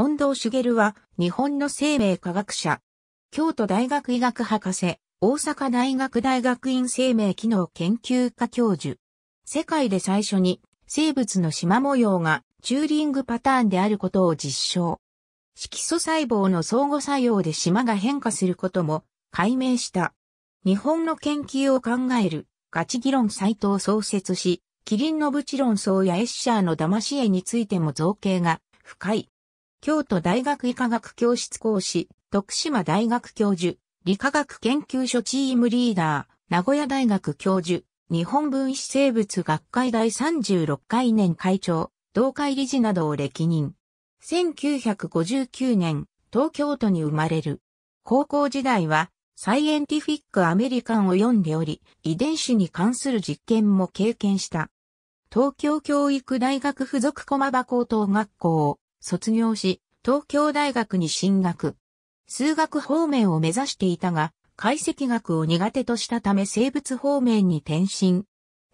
近藤茂は、日本の生命科学者。京都大学医学博士、大阪大学大学院生命機能研究科教授。世界で最初に、生物の縞模様がチューリングパターンであることを実証。色素細胞の相互作用で縞が変化することも解明した。日本の研究を考えるガチ議論サイトを創設し、キリンのブチロン層やエッシャーの騙し絵についても造形が深い京都大学医科学教室講師、徳島大学教授、理化学研究所チームリーダー、名古屋大学教授、日本分子生物学会第36回年会長、同会理事などを歴任。1959年、東京都に生まれる。高校時代は、サイエンティフィックアメリカンを読んでおり、遺伝子に関する実験も経験した。東京教育大学附属駒場高等学校、卒業し、東京大学に進学。数学方面を目指していたが、解析学を苦手としたため生物方面に転身。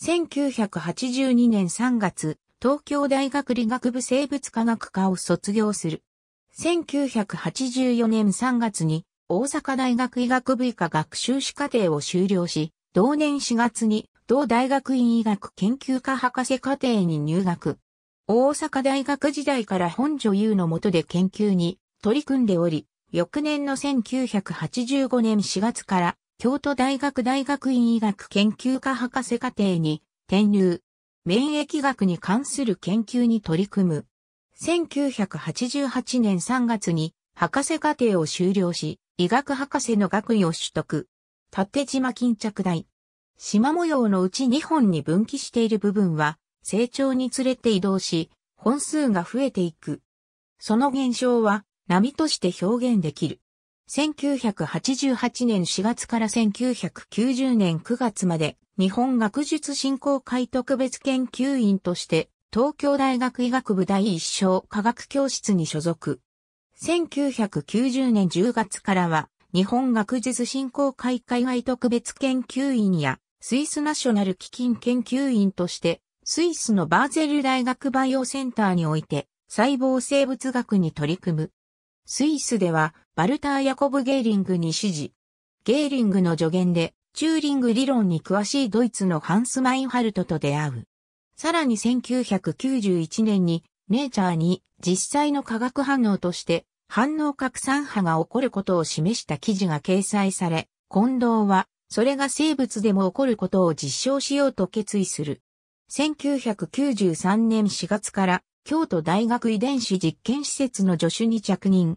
1982年3月、東京大学理学部生物科学科を卒業する。1984年3月に大阪大学医学部医科学修士課程を修了し、同年4月に同大学院医学研究科博士課程に入学。大阪大学時代から本女優の下で研究に取り組んでおり、翌年の1985年4月から京都大学大学院医学研究科博士課程に転入、免疫学に関する研究に取り組む。1988年3月に博士課程を修了し、医学博士の学位を取得。縦島巾着台。縞模様のうち2本に分岐している部分は、成長につれて移動し、本数が増えていく。その現象は波として表現できる。1988年4月から1990年9月まで日本学術振興会特別研究員として東京大学医学部第一章科学教室に所属。1990年10月からは日本学術振興会海外特別研究員やスイスナショナル基金研究員としてスイスのバーゼル大学バイオセンターにおいて細胞生物学に取り組む。スイスではバルター・ヤコブ・ゲーリングに支持。ゲーリングの助言でチューリング理論に詳しいドイツのハンス・マインハルトと出会う。さらに1991年にネイチャーに実際の化学反応として反応拡散波が起こることを示した記事が掲載され、近藤はそれが生物でも起こることを実証しようと決意する。1993年4月から京都大学遺伝子実験施設の助手に着任。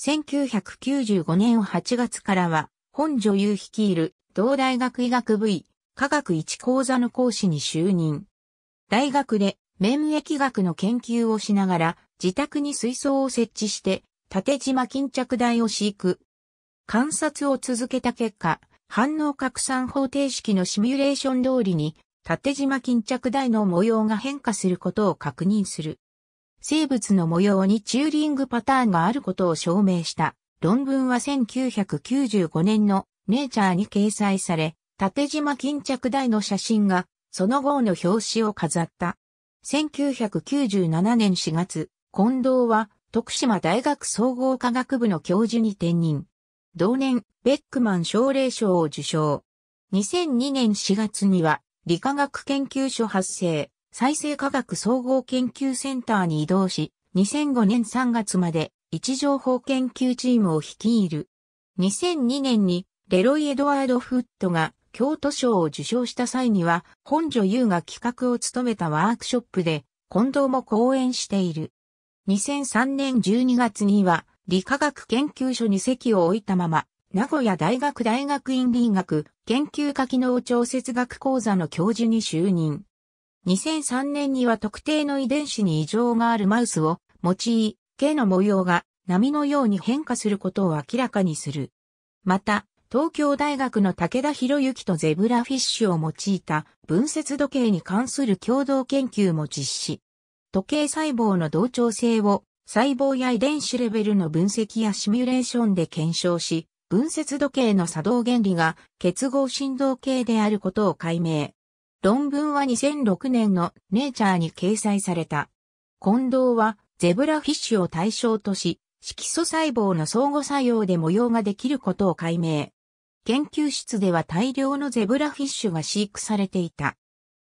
1995年8月からは本女優率いる同大学医学部医科学一講座の講師に就任。大学で免疫学の研究をしながら自宅に水槽を設置して縦島巾着台を飼育。観察を続けた結果、反応拡散方程式のシミュレーション通りに縦縞巾着台の模様が変化することを確認する。生物の模様にチューリングパターンがあることを証明した論文は1995年のネイチャーに掲載され、縦縞巾着台の写真がその後の表紙を飾った。1997年4月、近藤は徳島大学総合科学部の教授に転任。同年、ベックマン奨励賞を受賞。2002年4月には理化学研究所発生、再生科学総合研究センターに移動し、2005年3月まで位置情報研究チームを率いる。2002年にレロイ・エドワード・フットが京都賞を受賞した際には、本女優が企画を務めたワークショップで、近藤も講演している。2003年12月には、理化学研究所に席を置いたまま、名古屋大学大学院林学研究科機能調節学講座の教授に就任。2003年には特定の遺伝子に異常があるマウスを用い、毛の模様が波のように変化することを明らかにする。また、東京大学の武田博之とゼブラフィッシュを用いた分節時計に関する共同研究も実施。時計細胞の同調性を細胞や遺伝子レベルの分析やシミュレーションで検証し、分節時計の作動原理が結合振動系であることを解明。論文は2006年のネイチャーに掲載された。近藤はゼブラフィッシュを対象とし、色素細胞の相互作用で模様ができることを解明。研究室では大量のゼブラフィッシュが飼育されていた。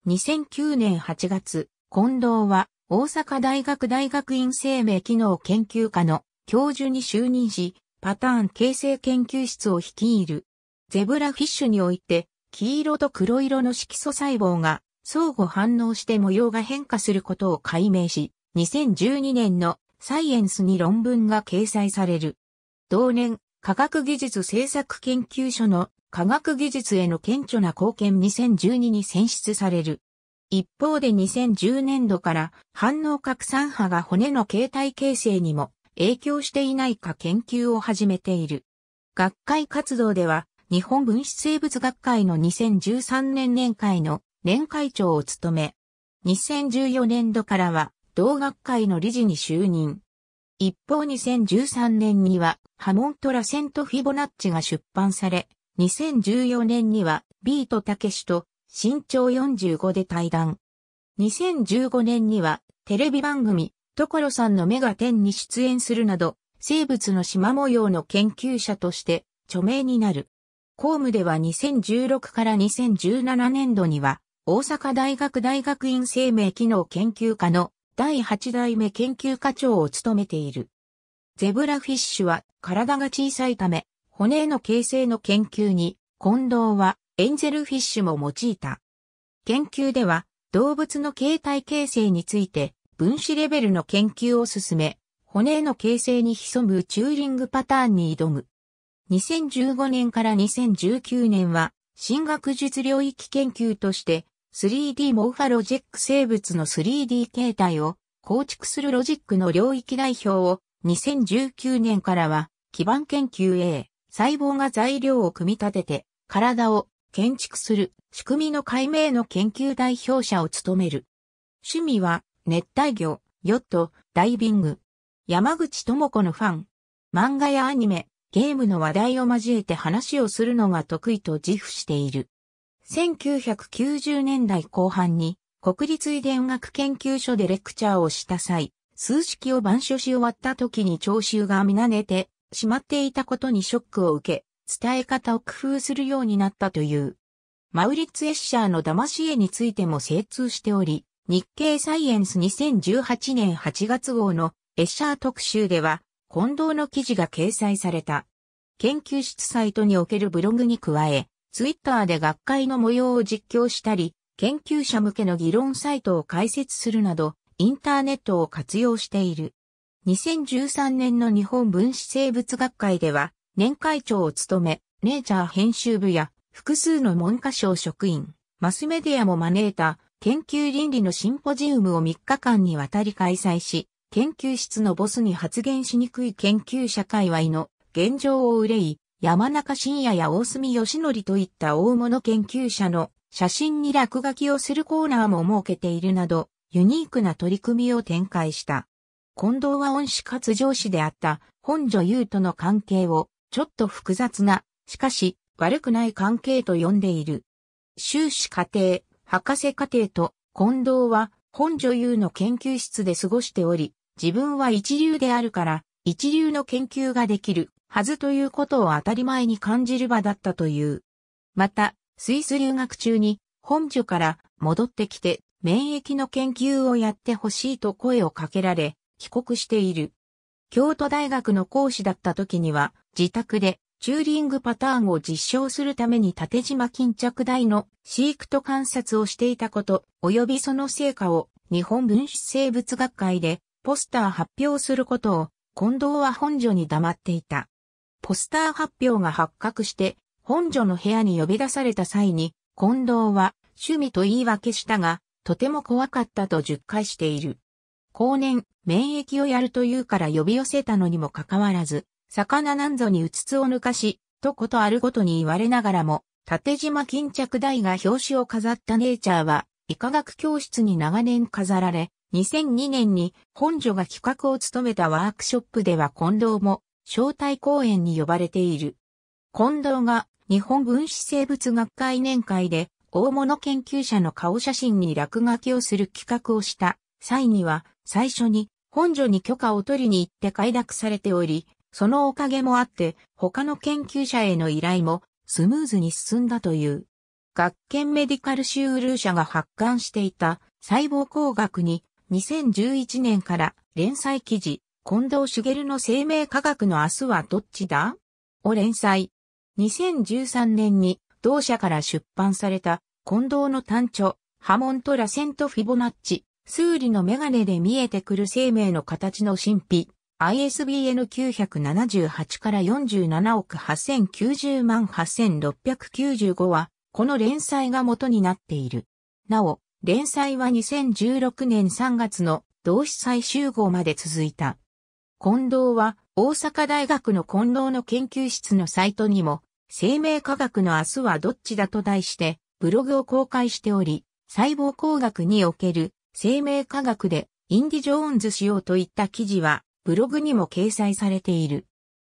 2009年8月、近藤は大阪大学大学院生命機能研究科の教授に就任し、パターン形成研究室を率いる。ゼブラフィッシュにおいて、黄色と黒色の色素細胞が相互反応して模様が変化することを解明し、2012年のサイエンスに論文が掲載される。同年、科学技術政策研究所の科学技術への顕著な貢献2012に選出される。一方で2010年度から反応拡散波が骨の形態形成にも影響していないか研究を始めている。学会活動では、日本分子生物学会の2013年年会の年会長を務め、2014年度からは同学会の理事に就任。一方2013年にはハモントラセントフィボナッチが出版され、2014年にはビートたけしと身長45で対談。2015年にはテレビ番組所さんの目が天に出演するなど、生物の縞模様の研究者として著名になる。公務では2016から2017年度には、大阪大学大学院生命機能研究科の第8代目研究課長を務めている。ゼブラフィッシュは体が小さいため、骨への形成の研究に、近藤はエンゼルフィッシュも用いた。研究では動物の形態形成について分子レベルの研究を進め、骨への形成に潜むチューリングパターンに挑む。2015年から2019年は、新学術領域研究として 3D モーファロジック生物の 3D 形態を構築するロジックの領域代表を2019年からは基盤研究 A 細胞が材料を組み立てて体を建築する仕組みの解明の研究代表者を務める。趣味は熱帯魚、ヨット、ダイビング。山口智子のファン。漫画やアニメ、ゲームの話題を交えて話をするのが得意と自負している。1990年代後半に国立遺伝学研究所でレクチャーをした際、数式を板書し終わった時に聴衆が見慣れてしまっていたことにショックを受け、伝え方を工夫するようになったという。マウリッツ・エッシャーの騙し絵についても精通しており、日経サイエンス2018年8月号のエッシャー特集では、近藤の記事が掲載された。研究室サイトにおけるブログに加え、ツイッターで学会の模様を実況したり、研究者向けの議論サイトを開設するなど、インターネットを活用している。2013年の日本分子生物学会では、年会長を務め、ネイチャー編集部や複数の文科省職員、マスメディアも招いた研究倫理のシンポジウムを3日間にわたり開催し、研究室のボスに発言しにくい研究者界隈の現状を憂い、山中伸也や大隅義則といった大物研究者の写真に落書きをするコーナーも設けているなど、ユニークな取り組みを展開した。近藤は恩師かつ上司であった本女優との関係をちょっと複雑な、しかし悪くない関係と呼んでいる。終始家程、博士課程と近藤は本女優の研究室で過ごしており、自分は一流であるから、一流の研究ができるはずということを当たり前に感じる場だったという。また、スイス留学中に本女から戻ってきて免疫の研究をやってほしいと声をかけられ、帰国している。京都大学の講師だった時には自宅でチューリングパターンを実証するために縦島巾着台の飼育と観察をしていたこと、及びその成果を日本分子生物学会でポスター発表することを、近藤は本所に黙っていた。ポスター発表が発覚して、本所の部屋に呼び出された際に、近藤は趣味と言い訳したが、とても怖かったと述0回している。後年、免疫をやるというから呼び寄せたのにもかかわらず、魚なんぞにうつつを抜かし、とことあるごとに言われながらも、縦島巾着台が表紙を飾ったネイチャーは、医科学教室に長年飾られ、2002年に本所が企画を務めたワークショップでは近藤も招待講演に呼ばれている。近藤が日本分子生物学会年会で大物研究者の顔写真に落書きをする企画をした際には最初に本所に許可を取りに行って快諾されており、そのおかげもあって、他の研究者への依頼もスムーズに進んだという。学研メディカルシュールー社が発刊していた細胞工学に2011年から連載記事、近藤茂の生命科学の明日はどっちだを連載。2013年に同社から出版された近藤の単著、波紋とラセントフィボナッチ、数理のメガネで見えてくる生命の形の神秘 ISBN 978から47億8090万8695は、この連載が元になっている。なお、連載は2016年3月の同志最終号まで続いた。近藤は、大阪大学の近藤の研究室のサイトにも、生命科学の明日はどっちだと題して、ブログを公開しており、細胞工学における生命科学でインディ・ジョーンズしようといった記事はブログにも掲載されている。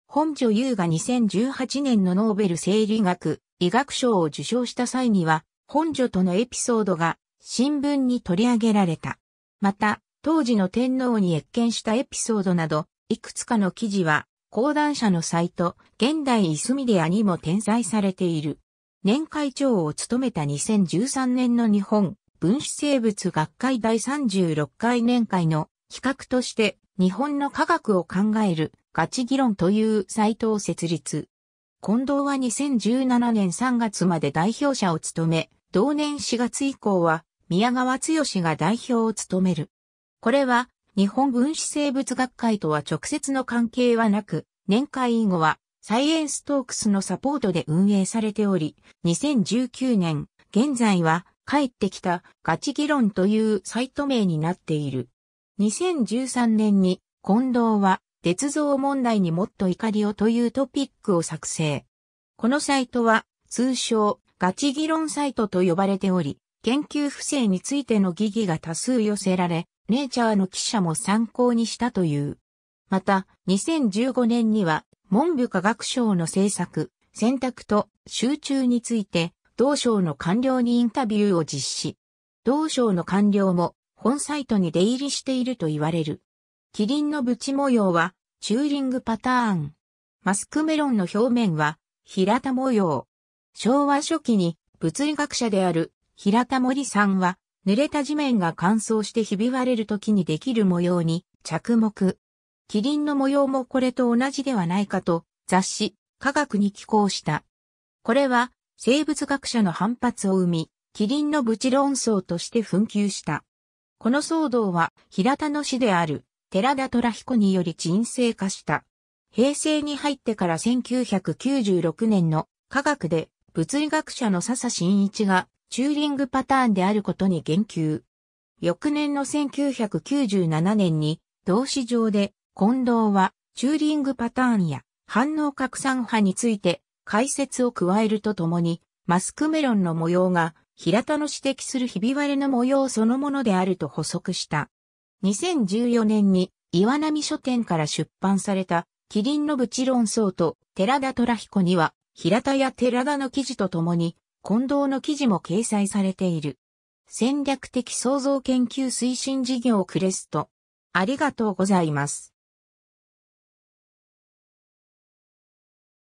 本女優が2018年のノーベル生理学、医学賞を受賞した際には、本女とのエピソードが新聞に取り上げられた。また、当時の天皇に謁見したエピソードなど、いくつかの記事は、講談社のサイト、現代イスミデアにも転載されている。年会長を務めた2013年の日本分子生物学会第36回年会の企画として、日本の科学を考えるガチ議論というサイトを設立。近藤は2017年3月まで代表者を務め、同年4月以降は宮川剛が代表を務める。これは日本分子生物学会とは直接の関係はなく、年会以後はサイエンストークスのサポートで運営されており、2019年、現在は帰ってきたガチ議論というサイト名になっている。2013年に近藤は鉄造問題にもっと怒りをというトピックを作成。このサイトは通称ガチ議論サイトと呼ばれており、研究不正についての疑義が多数寄せられ、ネイチャーの記者も参考にしたという。また、2015年には文部科学省の政策、選択と集中について、同省の官僚にインタビューを実施。同省の官僚も本サイトに出入りしていると言われる。キリンのブチ模様は、チューリングパターン。マスクメロンの表面は、平田模様。昭和初期に、物理学者である、平田森さんは、濡れた地面が乾燥してひび割れる時にできる模様に着目。キリンの模様もこれと同じではないかと雑誌、科学に寄稿した。これは生物学者の反発を生み、キリンのブチ論争として紛糾した。この騒動は平田の死である寺田虎彦により沈静化した。平成に入ってから1996年の科学で物理学者の笹真一がチューリングパターンであることに言及。翌年の1997年に同市場で近藤はチューリングパターンや反応拡散波について解説を加えるとともにマスクメロンの模様が平田の指摘するひび割れの模様そのものであると補足した。2014年に岩波書店から出版されたキリンのブチ論争と寺田虎彦には平田や寺田の記事とともに近藤の記事も掲載されている。戦略的創造研究推進事業クレスト。ありがとうございます。